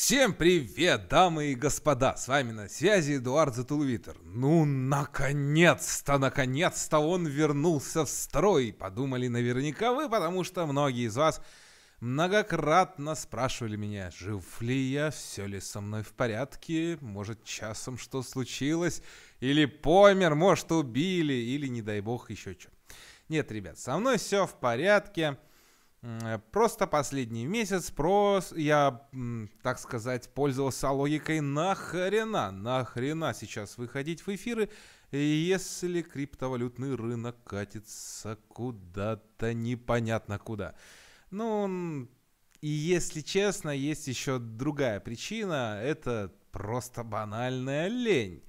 Всем привет, дамы и господа! С вами на связи Эдуард Затулвитер. Ну, наконец-то, наконец-то он вернулся в строй, подумали наверняка вы, потому что многие из вас многократно спрашивали меня, жив ли я, все ли со мной в порядке, может, часом что случилось, или помер, может, убили, или, не дай бог, еще что. Нет, ребят, со мной все в порядке – Э, просто последний месяц прос, я, так сказать, пользовался логикой нахрена, нахрена сейчас выходить в эфиры, если криптовалютный рынок катится куда-то непонятно куда. Ну, и если честно, есть еще другая причина, это просто банальная лень.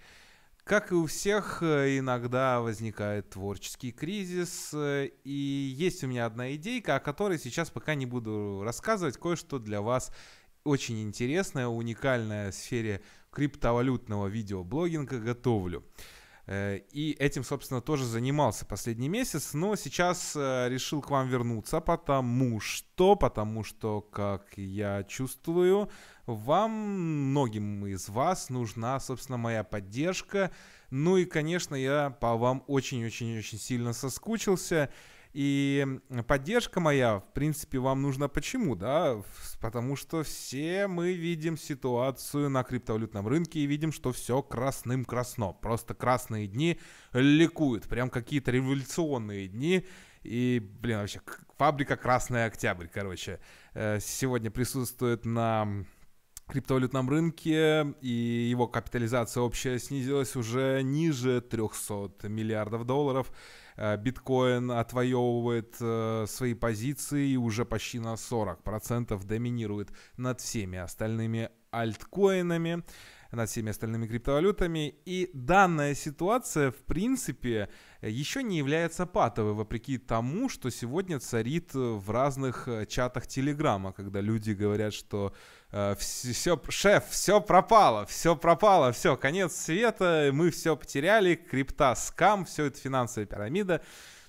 Как и у всех, э, иногда возникает творческий кризис, э, и есть у меня одна идейка, о которой сейчас пока не буду рассказывать, кое-что для вас очень интересное, уникальное в сфере криптовалютного видеоблогинга готовлю. Э, и этим, собственно, тоже занимался последний месяц, но сейчас э, решил к вам вернуться, потому что, потому что, как я чувствую, вам, многим из вас, нужна, собственно, моя поддержка. Ну и, конечно, я по вам очень-очень-очень сильно соскучился. И поддержка моя, в принципе, вам нужна почему, да? Потому что все мы видим ситуацию на криптовалютном рынке и видим, что все красным красно. Просто красные дни ликуют, прям какие-то революционные дни. И, блин, вообще, фабрика «Красный Октябрь», короче, э, сегодня присутствует на криптовалютном рынке, и его капитализация общая снизилась уже ниже 300 миллиардов долларов. Э, биткоин отвоевывает э, свои позиции и уже почти на 40% доминирует над всеми остальными альткоинами над всеми остальными криптовалютами. И данная ситуация, в принципе, еще не является патовой, вопреки тому, что сегодня царит в разных э, чатах Телеграма, когда люди говорят, что э, все, шеф, все пропало, все пропало, все, конец света, мы все потеряли, крипта скам, все это финансовая пирамида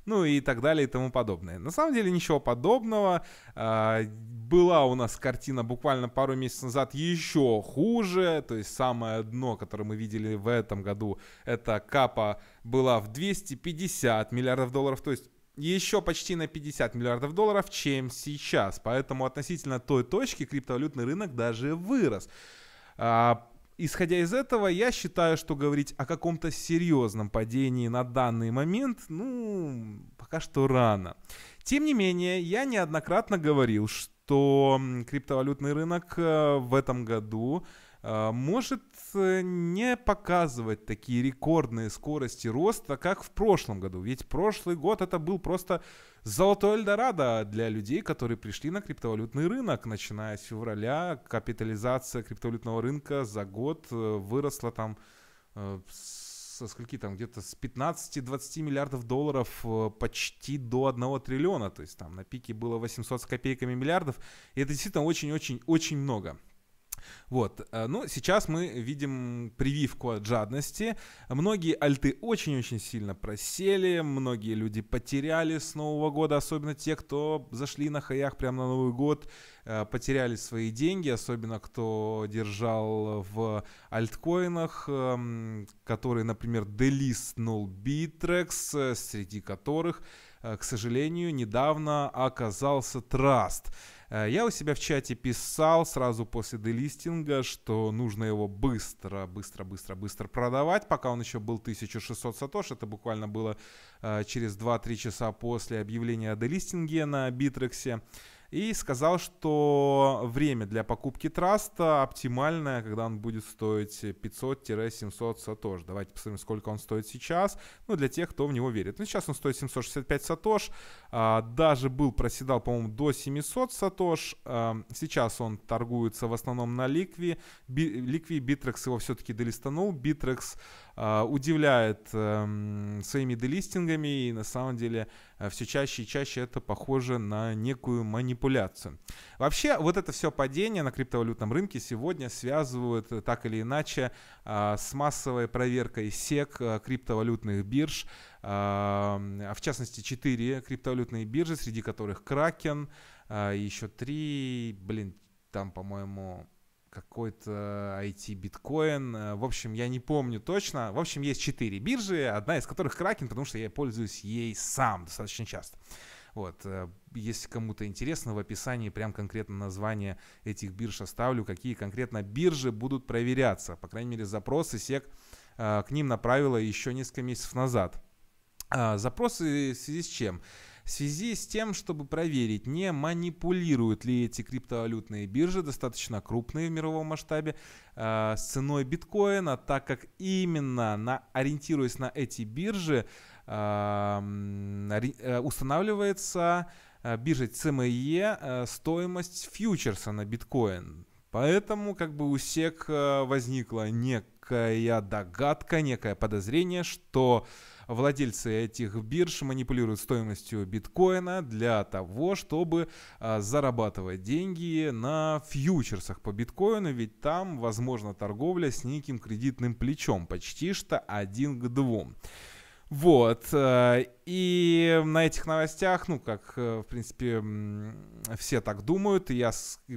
ну и так далее и тому подобное. На самом деле ничего подобного. А, была у нас картина буквально пару месяцев назад еще хуже, то есть самое дно, которое мы видели в этом году, это капа была в 250 миллиардов долларов, то есть еще почти на 50 миллиардов долларов, чем сейчас. Поэтому относительно той точки криптовалютный рынок даже вырос. А, Исходя из этого, я считаю, что говорить о каком-то серьезном падении на данный момент, ну, пока что рано. Тем не менее, я неоднократно говорил, что криптовалютный рынок э, в этом году а, может э, не показывать такие рекордные скорости роста, как в прошлом году. Ведь прошлый год это был просто золотой Эльдорадо для людей, которые пришли на криптовалютный рынок. Начиная с февраля капитализация криптовалютного рынка за год э, выросла там э, со скольки там, где-то с 15-20 миллиардов долларов почти до 1 триллиона. То есть там на пике было 800 с копейками миллиардов. И это действительно очень-очень-очень много. Вот. Э, ну, сейчас мы видим прививку от жадности. Многие альты очень-очень сильно просели, многие люди потеряли с Нового года, особенно те, кто зашли на хаях прямо на Новый год, э, потеряли свои деньги, особенно кто держал в альткоинах, эм, которые, например, Delis, Null, Bittrex, э, среди которых, к сожалению, недавно оказался Trust. Э, я у себя в чате писал сразу после делистинга, что нужно его быстро, быстро, быстро, быстро продавать, пока он еще был 1600 сатош. Это буквально было э, через 2-3 часа после объявления о делистинге на Битрексе и сказал, что время для покупки траста оптимальное, когда он будет стоить 500-700 сатош. Давайте посмотрим, сколько он стоит сейчас, ну, для тех, кто в него верит. Ну, сейчас он стоит 765 сатош, а, даже был, проседал, по-моему, до 700 сатош, а, сейчас он торгуется в основном на ликви, Би, ликви, Битрекс его все-таки долистанул, Битрекс а, удивляет эм, своими делистингами, и на самом деле э, все чаще и чаще это похоже на некую манипуляцию. Вообще, вот это все падение на криптовалютном рынке сегодня связывают э, так или иначе а, с массовой проверкой SEC э, криптовалютных бирж, а, в частности, 4 криптовалютные биржи, среди которых Kraken, еще 3, блин, там, по-моему, какой-то IT биткоин. Э, в общем, я не помню точно. В общем, есть четыре биржи, одна из которых Kraken, потому что я пользуюсь ей сам достаточно часто. Вот. Э, если кому-то интересно, в описании прям конкретно название этих бирж оставлю, какие конкретно биржи будут проверяться. По крайней мере, запросы SEC э, к ним направила еще несколько месяцев назад. А, запросы в связи с чем? в связи с тем, чтобы проверить, не манипулируют ли эти криптовалютные биржи, достаточно крупные в мировом масштабе, э, с ценой биткоина, так как именно на, ориентируясь на эти биржи, э, э устанавливается э, биржей CME э, стоимость фьючерса на биткоин. Поэтому как бы у СЕК э, возникла некая догадка, некое подозрение, что владельцы этих бирж манипулируют стоимостью биткоина для того, чтобы а, зарабатывать деньги на фьючерсах по биткоину, ведь там возможна торговля с неким кредитным плечом, почти что один к двум. Вот. Э, и на этих новостях, ну, как, э, в принципе, все так думают, и я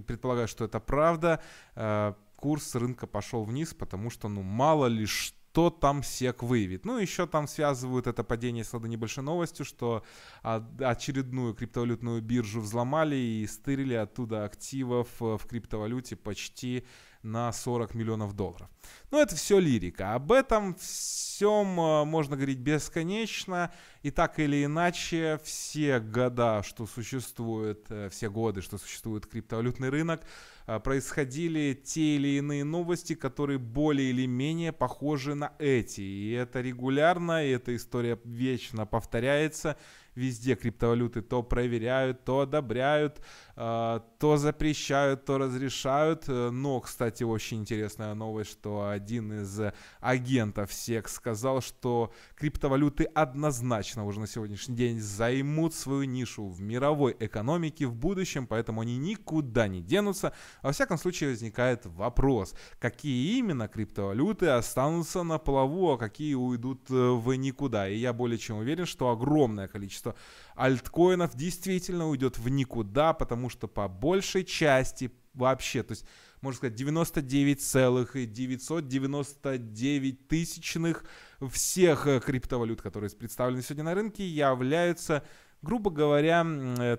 предполагаю, что это правда, э, курс рынка пошел вниз, потому что, ну, мало ли что кто там сек выявит. Ну, еще там связывают это падение с одной небольшой новостью, что а, очередную криптовалютную биржу взломали и стырили оттуда активов э, в криптовалюте почти на 40 миллионов долларов. Но ну, это все лирика. Об этом всем э, можно говорить бесконечно. И так или иначе, все года, что существует, э, все годы, что существует криптовалютный рынок, э, происходили те или иные новости, которые более или менее похожи на эти. И это регулярно, и эта история вечно повторяется. Везде криптовалюты то проверяют, то одобряют, а, то запрещают, то разрешают. Э, но, кстати, очень интересная новость, что один из агентов SEC сказал, что криптовалюты однозначно уже на сегодняшний день займут свою нишу в мировой экономике в будущем, поэтому они никуда не денутся. Во всяком случае возникает вопрос, какие именно криптовалюты останутся на плаву, а какие уйдут э, в никуда. И я более чем уверен, что огромное количество альткоинов действительно уйдет в никуда, потому что по большей части вообще, то есть, можно сказать, 99,999 тысячных всех э, криптовалют, которые представлены сегодня на рынке, являются, грубо говоря, э,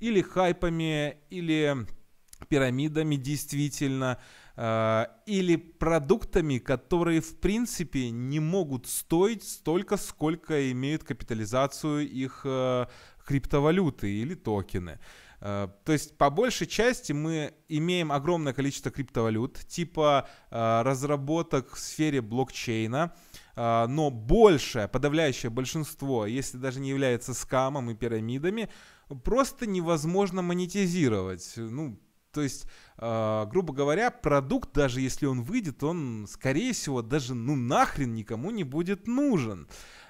или хайпами, или пирамидами действительно, э, или продуктами, которые в принципе не могут стоить столько, сколько имеют капитализацию их э, криптовалюты или токены. Э, то есть по большей части мы имеем огромное количество криптовалют, типа э, разработок в сфере блокчейна, э, но большее, подавляющее большинство, если даже не является скамом и пирамидами, просто невозможно монетизировать. Ну, то есть, э, грубо говоря, продукт, даже если он выйдет, он, скорее всего, даже ну нахрен никому не будет нужен.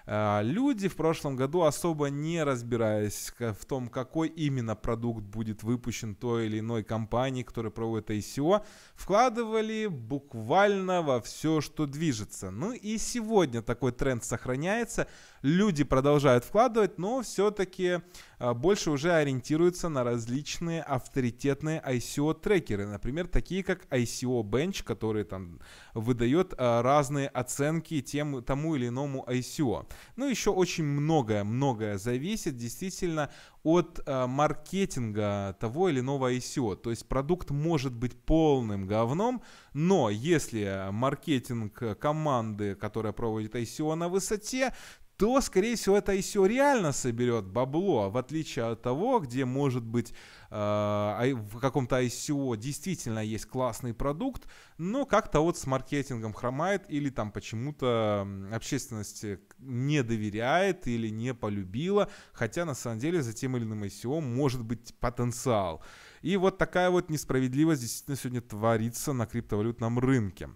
Э, люди в прошлом году, особо не разбираясь в том, какой именно продукт будет выпущен той или иной компанией, которая проводит ICO, вкладывали буквально во все, что движется. Ну и сегодня такой тренд сохраняется. Люди продолжают вкладывать, но все-таки а, больше уже ориентируются на различные авторитетные ICO-трекеры. Например, такие как ICO Bench, который там выдает а, разные оценки тем, тому или иному ICO. Ну, еще очень многое-многое зависит действительно от а, маркетинга того или иного ICO. То есть продукт может быть полным говном, но если маркетинг команды, которая проводит ICO на высоте, то, скорее всего, это ICO реально соберет бабло, в отличие от того, где, может быть, э, в каком-то ICO действительно есть классный продукт, но как-то вот с маркетингом хромает или там почему-то общественности э, не доверяет или не полюбила, хотя на самом деле за тем или иным ICO может быть потенциал. И вот такая вот несправедливость действительно сегодня творится на криптовалютном рынке.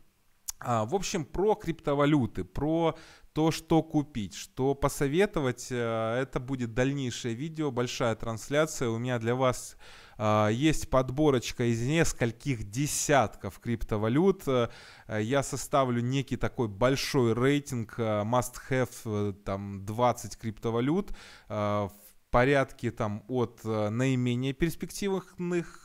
А, в общем, про криптовалюты, про то, что купить, что посоветовать, а, это будет дальнейшее видео, большая трансляция. У меня для вас а, есть подборочка из нескольких десятков криптовалют. А, я составлю некий такой большой рейтинг must-have, э, там 20 криптовалют, в порядке там от э, наименее перспективных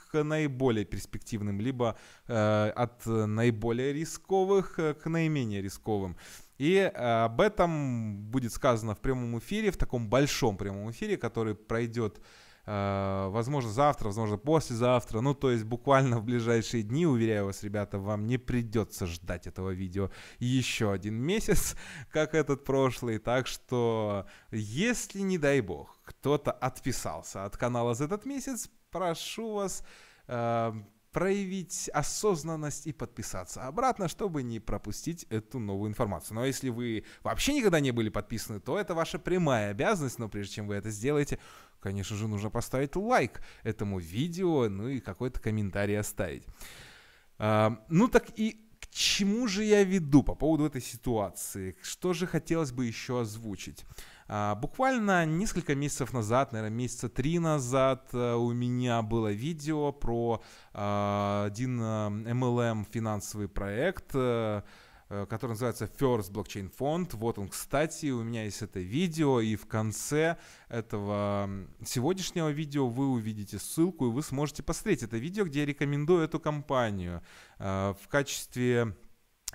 к наиболее перспективным, либо э, от наиболее рисковых э, к наименее рисковым. И э, об этом будет сказано в прямом эфире, в таком большом прямом эфире, который пройдет Э, возможно, завтра, возможно, послезавтра, ну, то есть буквально в ближайшие дни, уверяю вас, ребята, вам не придется ждать этого видео еще один месяц, как этот прошлый, так что, если, не дай бог, кто-то отписался от канала за этот месяц, прошу вас, э, проявить осознанность и подписаться обратно, чтобы не пропустить эту новую информацию. Но если вы вообще никогда не были подписаны, то это ваша прямая обязанность, но прежде чем вы это сделаете, конечно же, нужно поставить лайк этому видео, ну и какой-то комментарий оставить. ну так и к чему же я веду по поводу этой ситуации? Что же хотелось бы еще озвучить? буквально несколько месяцев назад, наверное, месяца три назад у меня было видео про один MLM финансовый проект, Э, который называется First Blockchain Fund. Вот он, кстати, у меня есть это видео, и в конце этого сегодняшнего видео вы увидите ссылку, и вы сможете посмотреть это видео, где я рекомендую эту компанию э, в качестве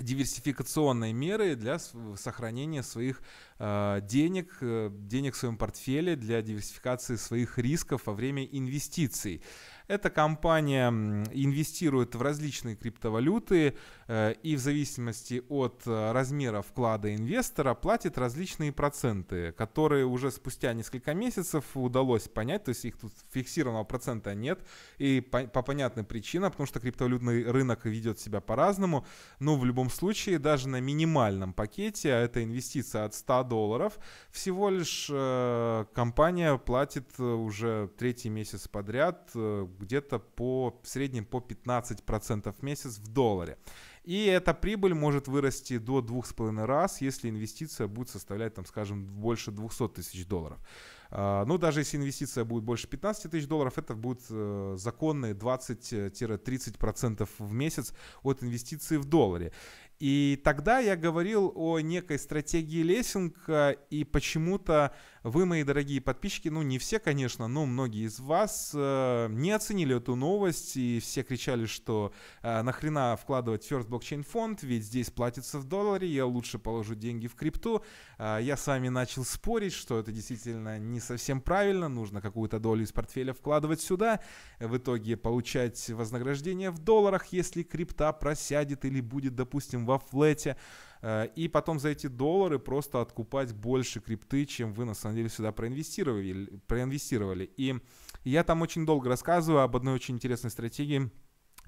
диверсификационной меры для сохранения своих Э, денег, э, денег в своем портфеле для диверсификации своих рисков во время инвестиций. Эта компания инвестирует в различные криптовалюты э, и в зависимости от размера вклада инвестора платит различные проценты, которые уже спустя несколько месяцев удалось понять, то есть их тут фиксированного процента нет, и по, по понятным причинам, потому что криптовалютный рынок ведет себя по-разному, но в любом случае даже на минимальном пакете, а это инвестиция от 100 долларов. Всего лишь э, компания платит э, уже третий месяц подряд э, где-то по в среднем по 15% в месяц в долларе. И эта прибыль может вырасти до 2,5 раз, если инвестиция будет составлять, там, скажем, больше 200 тысяч долларов. А, ну, даже если инвестиция будет больше 15 тысяч долларов, это будет э, законные 20-30% в месяц от инвестиции в долларе. И тогда я говорил о некой стратегии лесинга, и почему-то вы, мои дорогие подписчики, ну не все, конечно, но многие из вас э, не оценили эту новость, и все кричали, что э, нахрена вкладывать в First Blockchain фонд, ведь здесь платится в долларе, я лучше положу деньги в крипту. А, я с вами начал спорить, что это действительно не совсем правильно, нужно какую-то долю из портфеля вкладывать сюда, в итоге получать вознаграждение в долларах, если крипта просядет или будет, допустим, во флете, э, и потом за эти доллары просто откупать больше крипты, чем вы на самом деле сюда проинвестировали. проинвестировали. И я там очень долго рассказываю об одной очень интересной стратегии,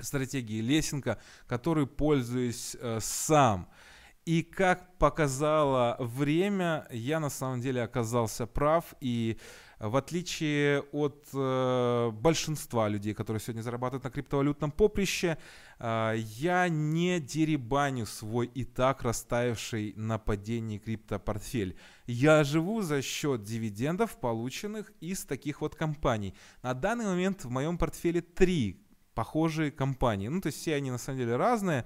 стратегии лесенка, которой пользуюсь э, сам. И как показало время, я на самом деле оказался прав. И э, в отличие от э, большинства людей, которые сегодня зарабатывают на криптовалютном поприще, э, я не деребаню свой и так растаявший на падении криптопортфель. Я живу за счет дивидендов, полученных из таких вот компаний. На данный момент в моем портфеле три похожие компании. Ну, то есть все они на самом деле разные.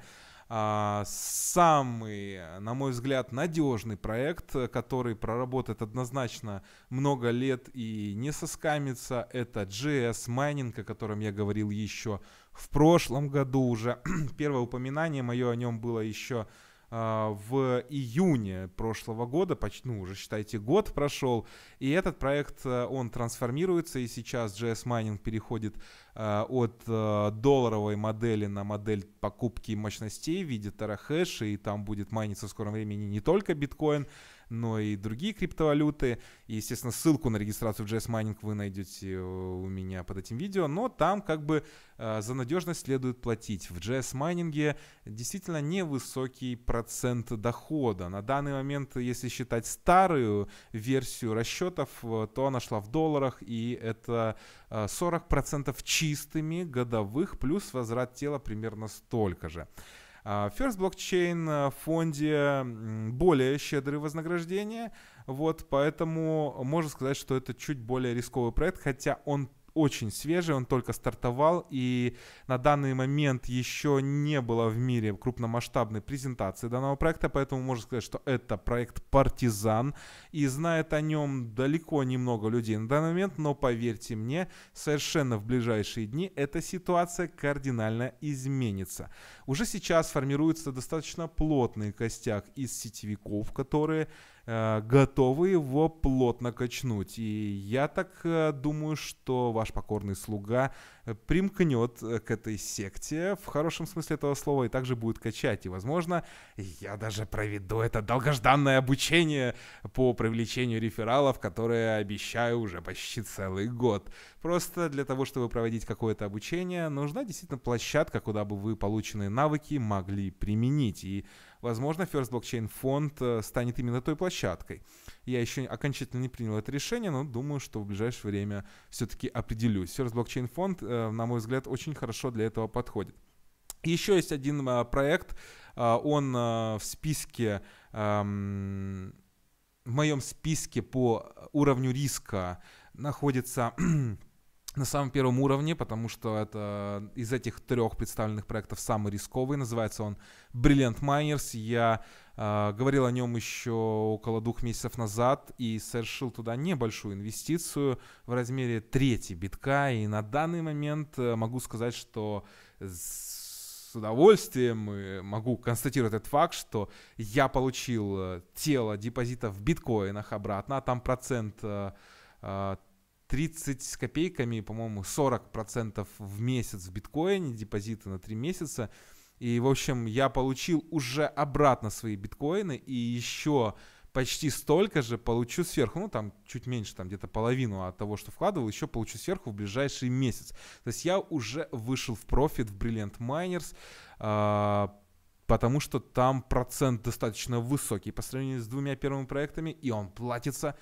А, самый, на мой взгляд, надежный проект, который проработает однозначно много лет и не соскамится, это JS Mining, о котором я говорил еще в прошлом году уже. Первое упоминание мое о нем было еще в а, в июне прошлого года, почти, ну, уже считайте, год прошел, и этот проект, э, он трансформируется, и сейчас JS Mining переходит э, от э, долларовой модели на модель покупки мощностей в виде терахэша, и там будет майниться в скором времени не только биткоин, но и другие криптовалюты. И, естественно, ссылку на регистрацию в JS Mining вы найдете э, у меня под этим видео, но там как бы э, за надежность следует платить. В JS Mining действительно невысокий процент дохода. На данный момент, если считать старую версию расчетов, э, то она шла в долларах, и это 40% чистыми годовых, плюс возврат тела примерно столько же. А, First Blockchain в э, фонде более щедрые вознаграждения, вот, поэтому можно сказать, что это чуть более рисковый проект, хотя он очень свежий, он только стартовал, и на данный момент еще не было в мире крупномасштабной презентации данного проекта, поэтому можно сказать, что это проект «Партизан», и знает о нем далеко немного людей на данный момент, но поверьте мне, совершенно в ближайшие дни эта ситуация кардинально изменится. Уже сейчас формируется достаточно плотный костяк из сетевиков, которые Э, готовы его плотно качнуть. И я так э, думаю, что ваш покорный слуга э, примкнет к этой секте в хорошем смысле этого слова и также будет качать. И, возможно, я даже проведу это долгожданное обучение по привлечению рефералов, которое обещаю уже почти целый год. Просто для того, чтобы проводить какое-то обучение, нужна действительно площадка, куда бы вы полученные навыки могли применить. И Возможно, First Blockchain Fund э, станет именно той площадкой. Я еще окончательно не принял это решение, но думаю, что в ближайшее время все-таки определюсь. First Blockchain Fund, э, на мой взгляд, очень хорошо для этого подходит. Еще есть один э, проект, он в списке эм, в моем списке по уровню риска находится на самом первом уровне, потому что это из этих трех представленных проектов самый рисковый. Называется он Brilliant Miners. Я э, говорил о нем еще около двух месяцев назад и совершил туда небольшую инвестицию в размере трети битка. И на данный момент э, могу сказать, что с удовольствием э, могу констатировать этот факт, что я получил э, тело депозита в биткоинах обратно, а там процент э, 30 с копейками, по-моему, 40% в месяц в биткоине, депозиты на 3 месяца. И, в общем, я получил уже обратно свои биткоины и еще почти столько же получу сверху, ну там чуть меньше, там где-то половину от того, что вкладывал, еще получу сверху в ближайший месяц. То есть я уже вышел в профит в Brilliant Miners, а, потому что там процент достаточно высокий по сравнению с двумя первыми проектами, и он платится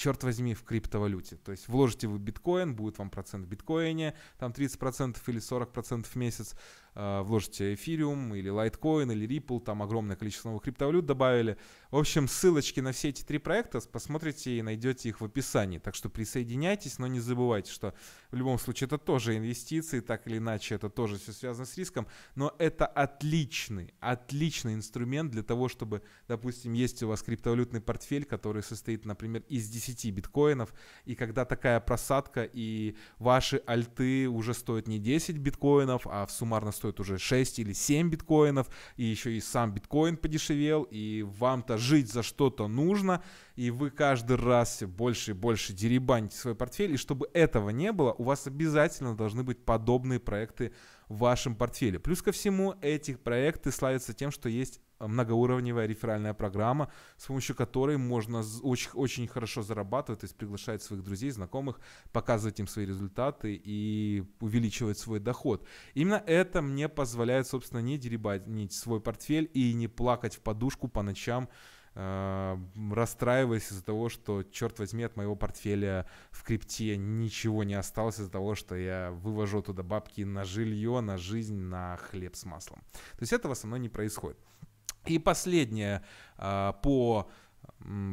черт возьми, в криптовалюте. То есть вложите вы биткоин, будет вам процент в биткоине, там 30% или 40% в месяц, Э, вложите эфириум или лайткоин или Ripple, там огромное количество новых криптовалют добавили. В общем, ссылочки на все эти три проекта посмотрите и найдете их в описании. Так что присоединяйтесь, но не забывайте, что в любом случае это тоже инвестиции, так или иначе это тоже все связано с риском, но это отличный, отличный инструмент для того, чтобы, допустим, есть у вас криптовалютный портфель, который состоит, например, из 10 биткоинов, и когда такая просадка, и ваши альты уже стоят не 10 биткоинов, а в суммарно стоит уже 6 или 7 биткоинов, и еще и сам биткоин подешевел, и вам-то жить за что-то нужно, и вы каждый раз больше и больше деребаните свой портфель, и чтобы этого не было, у вас обязательно должны быть подобные проекты в вашем портфеле. Плюс ко всему, эти проекты славятся тем, что есть многоуровневая реферальная программа, с помощью которой можно очень, очень хорошо зарабатывать, то есть приглашать своих друзей, знакомых, показывать им свои результаты и увеличивать свой доход. Именно это мне позволяет, собственно, не деребанить свой портфель и не плакать в подушку по ночам, э, расстраиваясь из-за того, что, черт возьми, от моего портфеля в крипте ничего не осталось из-за того, что я вывожу туда бабки на жилье, на жизнь, на хлеб с маслом. То есть этого со мной не происходит. И последнее а, по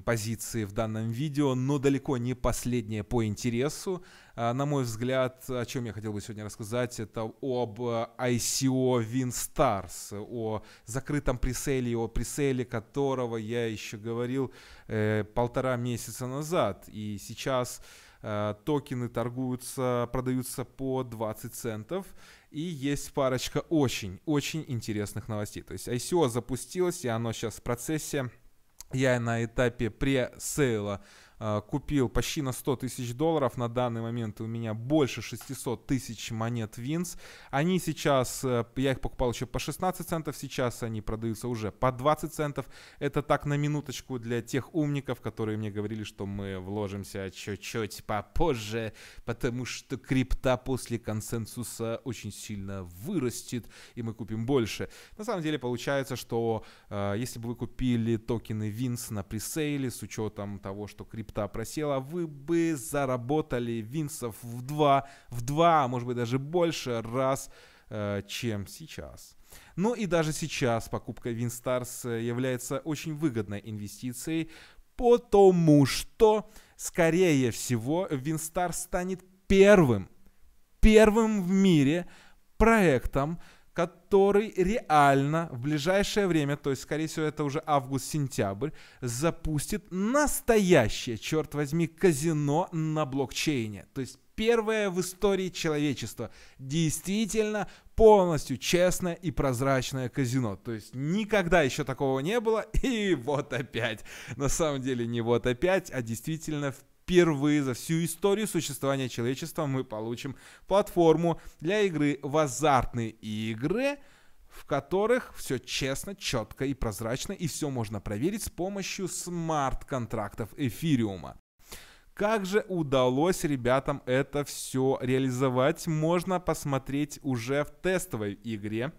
позиции в данном видео, но далеко не последнее по интересу. А, на мой взгляд, о чем я хотел бы сегодня рассказать, это об э, ICO WinStars, о закрытом преселе, о преселе которого я еще говорил э, полтора месяца назад. И сейчас э, Э, токены торгуются, продаются по 20 центов. И есть парочка очень-очень интересных новостей. То есть ICO запустилось, и оно сейчас в процессе. Я на этапе пресейла сейла Э, купил почти на 100 тысяч долларов. На данный момент у меня больше 600 тысяч монет Винс. Они сейчас, э, я их покупал еще по 16 центов, сейчас они продаются уже по 20 центов. Это так на минуточку для тех умников, которые мне говорили, что мы вложимся чуть-чуть попозже, потому что крипта после консенсуса очень сильно вырастет, и мы купим больше. На самом деле получается, что э, если бы вы купили токены Винс на пресейле с учетом того, что крипта крипта просела, вы бы заработали винсов в два, в два, а может быть даже больше раз, э, чем сейчас. Ну и даже сейчас покупка Winstars э, является очень выгодной инвестицией, потому что, скорее всего, Winstars станет первым, первым в мире проектом, который реально в ближайшее время, то есть, скорее всего, это уже август-сентябрь, запустит настоящее, черт возьми, казино на блокчейне. То есть первое в истории человечества. Действительно полностью честное и прозрачное казино. То есть никогда еще такого не было. И вот опять. На самом деле не вот опять, а действительно в впервые за всю историю существования человечества мы получим платформу для игры в азартные игры, в которых все честно, четко и прозрачно, и все можно проверить с помощью смарт-контрактов эфириума. Как же удалось ребятам это все реализовать, можно посмотреть уже в тестовой игре.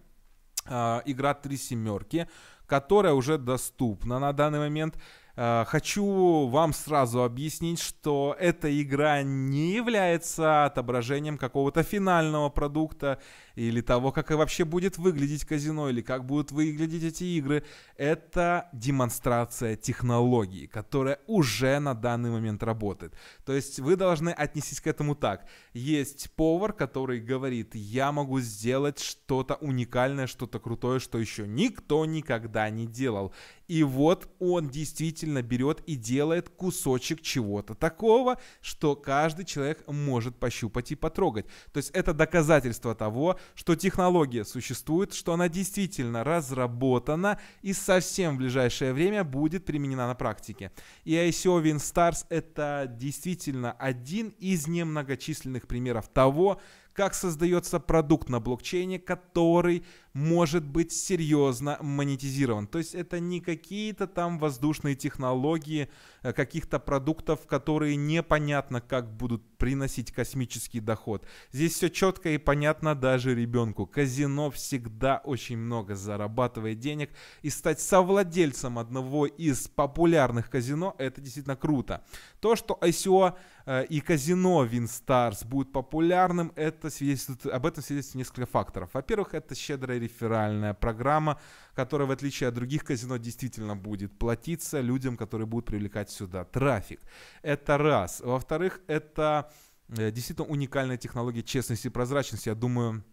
А, игра «Три семерки», которая уже доступна на данный момент. Э, хочу вам сразу объяснить, что эта игра не является отображением какого-то финального продукта или того, как и вообще будет выглядеть казино или как будут выглядеть эти игры. Это демонстрация технологии, которая уже на данный момент работает. То есть вы должны отнестись к этому так. Есть повар, который говорит, я могу сделать что-то уникальное, что-то крутое, что еще никто никогда не делал. И вот он действительно берет и делает кусочек чего-то такого, что каждый человек может пощупать и потрогать. То есть это доказательство того, что технология существует, что она действительно разработана и совсем в ближайшее время будет применена на практике. И ICO WinStars это действительно один из немногочисленных примеров того, как создается продукт на блокчейне, который может быть серьезно монетизирован. То есть это не какие-то там воздушные технологии э, каких-то продуктов, которые непонятно как будут приносить космический доход. Здесь все четко и понятно даже ребенку. Казино всегда очень много зарабатывает денег. И стать совладельцем одного из популярных казино, это действительно круто. То, что ICO э, и казино Винстарс будет популярным, это свидетельствует, об этом свидетельствует несколько факторов. Во-первых, это щедрая реферальная программа, которая, в отличие от других казино, действительно будет платиться людям, которые будут привлекать сюда трафик. Это раз. Во-вторых, это э, действительно уникальная технология честности и прозрачности. Я думаю,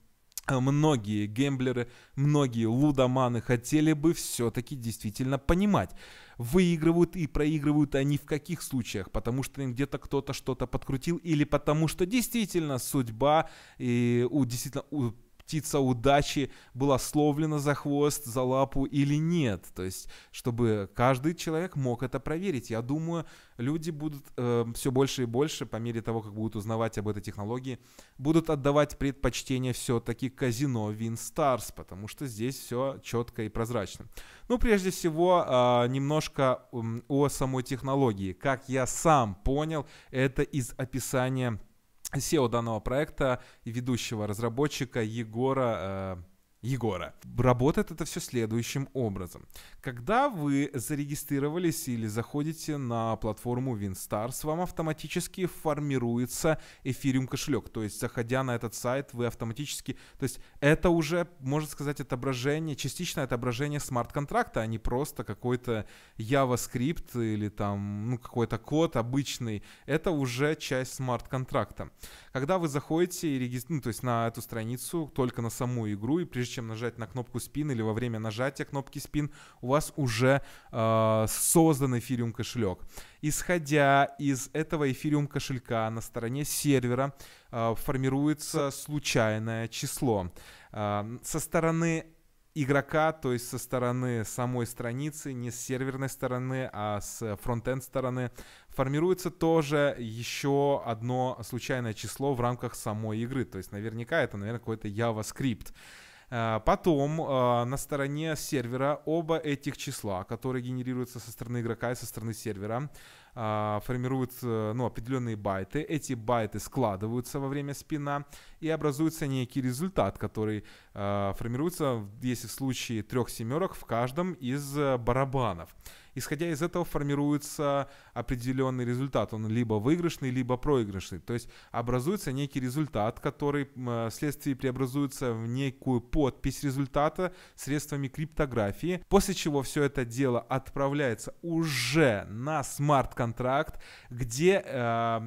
многие гемблеры, многие лудоманы хотели бы все-таки действительно понимать, выигрывают и проигрывают они в каких случаях, потому что им где-то кто-то что-то подкрутил или потому что действительно судьба и у, действительно у птица удачи была словлена за хвост, за лапу или нет. То есть, чтобы каждый человек мог это проверить. Я думаю, люди будут э, все больше и больше, по мере того, как будут узнавать об этой технологии, будут отдавать предпочтение все-таки казино Винстарс, потому что здесь все четко и прозрачно. Ну, прежде всего, э, немножко о самой технологии. Как я сам понял, это из описания SEO данного проекта и ведущего разработчика Егора э, Егора. Работает это все следующим образом. Когда вы зарегистрировались или заходите на платформу WinStars, вам автоматически формируется эфириум кошелек. То есть, заходя на этот сайт, вы автоматически... То есть, это уже, можно сказать, отображение, частичное отображение смарт-контракта, а не просто какой-то JavaScript или там ну, какой-то код обычный. Это уже часть смарт-контракта. Когда вы заходите и регистрируете, ну, то есть на эту страницу, только на саму игру, и прежде чем нажать на кнопку спин или во время нажатия кнопки спин, у вас уже э, создан эфириум кошелек. Исходя из этого эфириум кошелька на стороне сервера э, формируется случайное число. Э, со стороны игрока, то есть со стороны самой страницы, не с серверной стороны, а с фронтенд стороны, формируется тоже еще одно случайное число в рамках самой игры. То есть наверняка это, наверное, какой-то JavaScript. Э, потом э, на стороне сервера оба этих числа, которые генерируются со стороны игрока и со стороны сервера, э, формируют ну, определенные байты. Эти байты складываются во время спина и образуется некий результат, который формируется, если в случае трех семерок, в каждом из барабанов исходя из этого формируется определенный результат. Он либо выигрышный, либо проигрышный. То есть образуется некий результат, который э, вследствие преобразуется в некую подпись результата средствами криптографии, после чего все это дело отправляется уже на смарт-контракт, где э,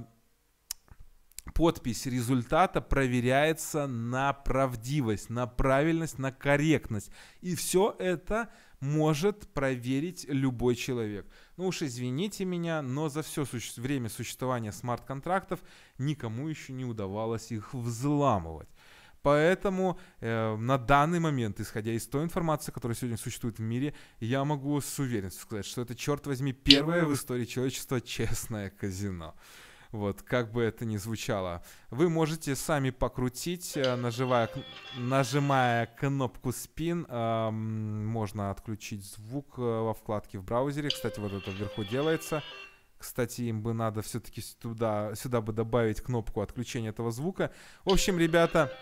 подпись результата проверяется на правдивость, на правильность, на корректность. И все это может проверить любой человек. Ну уж извините меня, но за все суще- время существования смарт-контрактов никому еще не удавалось их взламывать. Поэтому э, на данный момент, исходя из той информации, которая сегодня существует в мире, я могу с уверенностью сказать, что это, черт возьми, первое в истории человечества честное казино. Вот, как бы это ни звучало. Вы можете сами покрутить, э, нажимая, нажимая кнопку спин. Эм, можно отключить звук э, во вкладке в браузере. Кстати, вот это вверху делается. Кстати, им бы надо все-таки сюда, сюда бы добавить кнопку отключения этого звука. В общем, ребята,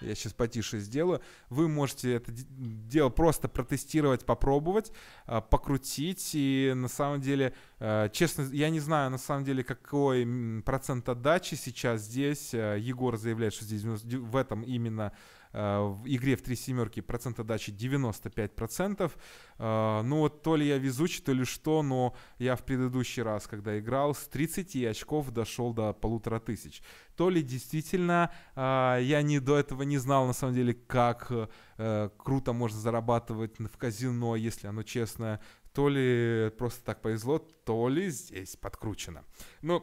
я сейчас потише сделаю, вы можете это дело просто протестировать, попробовать, а, покрутить, и на самом деле, а, честно, я не знаю на самом деле, какой процент отдачи сейчас здесь, а, Егор заявляет, что здесь в этом именно Э, в игре в три семерки процент отдачи 95%. Ну вот то ли я везучий, то ли что, но я в предыдущий раз, когда играл, с 30 очков дошел до полутора тысяч. То ли действительно, э, я не до этого не знал на самом деле, как э, круто можно зарабатывать в казино, если оно честное, то ли просто так повезло, то ли здесь подкручено. Ну,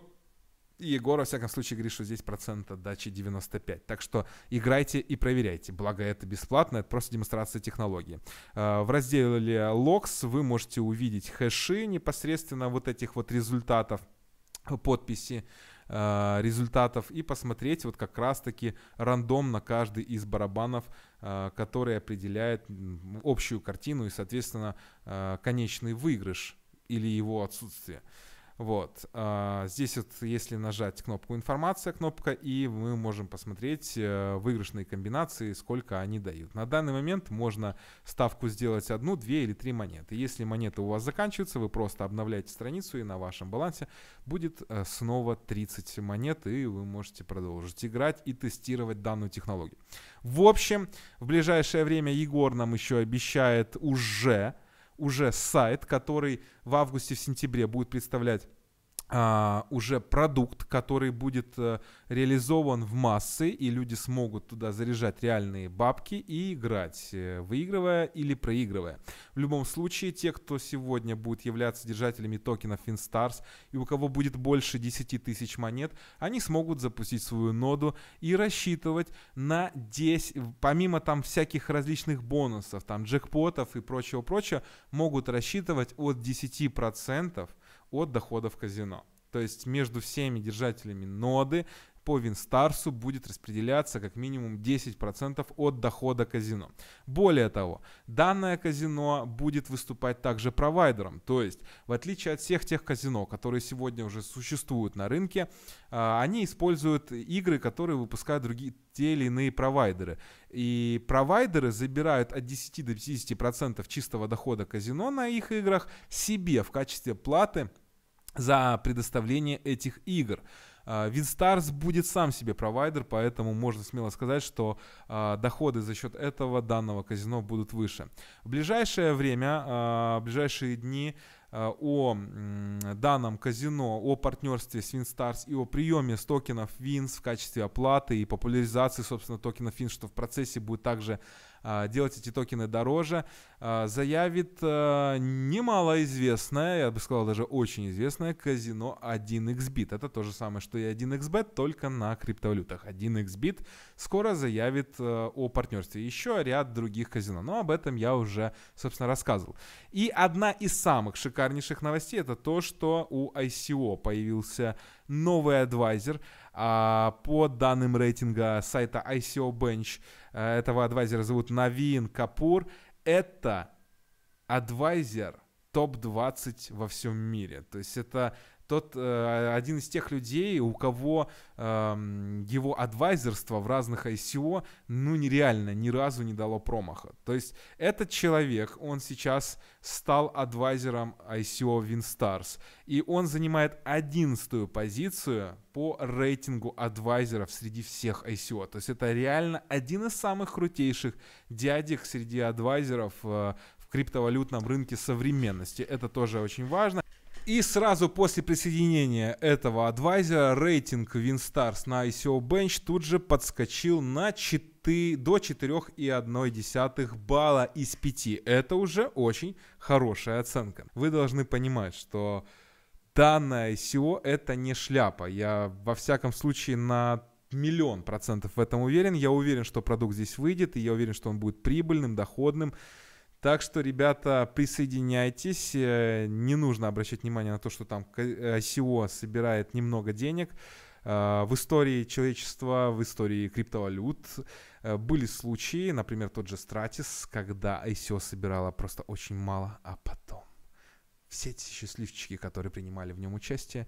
Егор, во всяком случае, говорит, что здесь процент отдачи 95. Так что играйте и проверяйте. Благо, это бесплатно, это просто демонстрация технологии. Э, в разделе Logs вы можете увидеть хэши непосредственно вот этих вот результатов подписи э, результатов и посмотреть вот как раз-таки рандомно каждый из барабанов, э, который определяет общую картину и, соответственно, конечный выигрыш или его отсутствие. Вот. А, здесь вот, если нажать кнопку «Информация», кнопка, и мы можем посмотреть э, выигрышные комбинации, сколько они дают. На данный момент можно ставку сделать одну, две или три монеты. Если монеты у вас заканчиваются, вы просто обновляете страницу, и на вашем балансе будет э, снова 30 монет, и вы можете продолжить играть и тестировать данную технологию. В общем, в ближайшее время Егор нам еще обещает уже уже сайт, который в августе-сентябре будет представлять а, уже продукт, который будет э, реализован в массы, и люди смогут туда заряжать реальные бабки и играть, э, выигрывая или проигрывая. В любом случае, те, кто сегодня будет являться держателями токенов FinStars и у кого будет больше 10 тысяч монет, они смогут запустить свою ноду и рассчитывать на 10, помимо там всяких различных бонусов, там джекпотов и прочего-прочего, могут рассчитывать от 10% от доходов казино. То есть между всеми держателями ноды по Винстарсу будет распределяться как минимум 10% от дохода казино. Более того, данное казино будет выступать также провайдером, то есть в отличие от всех тех казино, которые сегодня уже существуют на рынке, а, они используют игры, которые выпускают другие те или иные провайдеры. И провайдеры забирают от 10 до 50% чистого дохода казино на их играх себе в качестве платы – за предоставление этих игр. А, Винстарс будет сам себе провайдер, поэтому можно смело сказать, что э, доходы за счет этого данного казино будут выше. В ближайшее время, э, в ближайшие дни э, о данном казино, о партнерстве с Винстарс и о приеме с токенов Винс в качестве оплаты и популяризации, собственно, токенов Винс, что в процессе будет также а, делать эти токены дороже, а, заявит а, немалоизвестное, я бы сказал даже очень известное казино 1xbit. Это то же самое, что и 1xbet, только на криптовалютах. 1xbit скоро заявит о партнерстве. Еще ряд других казино, но об этом я уже, собственно, рассказывал. И одна из самых шикарнейших новостей это то, что у ICO появился новый адвайзер. По данным рейтинга сайта ICO Bench, Э, этого адвайзера зовут Навин Капур. Это адвайзер топ-20 во всем мире. То есть это тот э, а, один из тех людей, у кого э, его адвайзерство в разных ICO, ну нереально, ни разу не дало промаха. То есть этот человек, он сейчас стал адвайзером ICO Winstars, и он занимает одиннадцатую позицию по рейтингу адвайзеров среди всех ICO. То есть это реально один из самых крутейших дядек среди адвайзеров э, в криптовалютном рынке современности. Это тоже очень важно. И сразу после присоединения этого адвайзера рейтинг WinStars на ICO Bench тут же подскочил на 4, до 4,1 балла из 5. Это уже очень хорошая оценка. Вы должны понимать, что данное ICO это не шляпа. Я во всяком случае на миллион процентов в этом уверен. Я уверен, что продукт здесь выйдет, и я уверен, что он будет прибыльным, доходным. Так что, ребята, присоединяйтесь. Э, не нужно обращать внимание на то, что там ICO э, собирает немного денег. Э, в истории человечества, в истории криптовалют были случаи, например, тот же Stratis, когда ICO собирала просто очень мало, а потом все эти счастливчики, которые принимали в нем участие,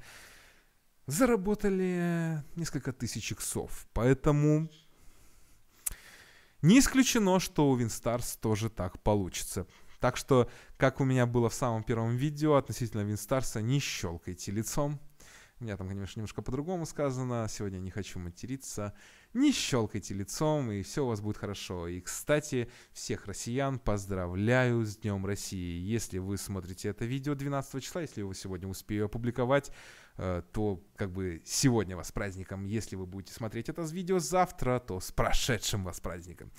заработали несколько тысяч иксов. Поэтому не исключено, что у Винстарс тоже так получится. Так что, как у меня было в самом первом видео относительно Винстарса, не щелкайте лицом. У меня там, конечно, немножко по-другому сказано. Сегодня не хочу материться. Не щелкайте лицом, и все у вас будет хорошо. И, кстати, всех россиян поздравляю с Днем России. Если вы смотрите это видео 12 числа, если вы сегодня успею опубликовать, Э, то как бы сегодня вас с праздником. Если вы будете смотреть это видео завтра, то с прошедшим вас праздником.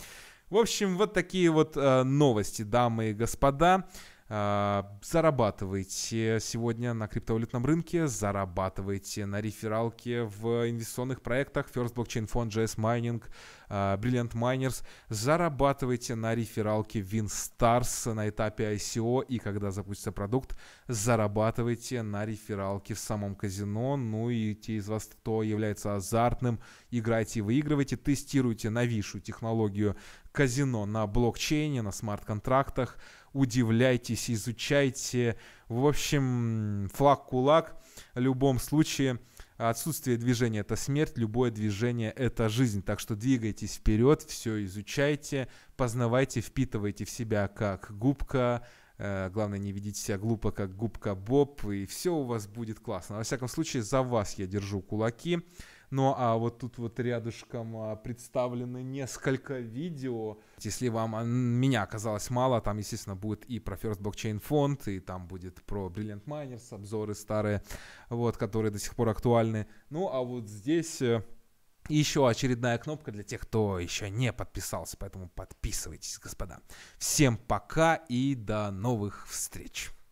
В общем, вот такие вот э, новости, дамы и господа. А, зарабатывайте сегодня на криптовалютном рынке, зарабатывайте на рефералке в инвестиционных проектах First Blockchain Fund, JS Mining, а, Brilliant Miners. Зарабатывайте на рефералке WinStars на этапе ICO и когда запустится продукт, зарабатывайте на рефералке в самом казино. Ну и те из вас, кто является азартным, играйте и выигрывайте, тестируйте новейшую технологию казино на блокчейне, на смарт-контрактах, удивляйтесь, изучайте. В общем, флаг-кулак в любом случае – отсутствие движения – это смерть, любое движение – это жизнь. Так что двигайтесь вперед, все изучайте, познавайте, впитывайте в себя как губка, э, Главное, не ведите себя глупо, как губка Боб, и все у вас будет классно. Во всяком случае, за вас я держу кулаки. Ну а вот тут вот рядышком а, представлены несколько видео. Если вам а, меня оказалось мало, там, естественно, будет и про First Blockchain Fund, и там будет про Brilliant Miners, обзоры старые, вот, которые до сих пор актуальны. Ну а вот здесь э, еще очередная кнопка для тех, кто еще не подписался, поэтому подписывайтесь, господа. Всем пока и до новых встреч.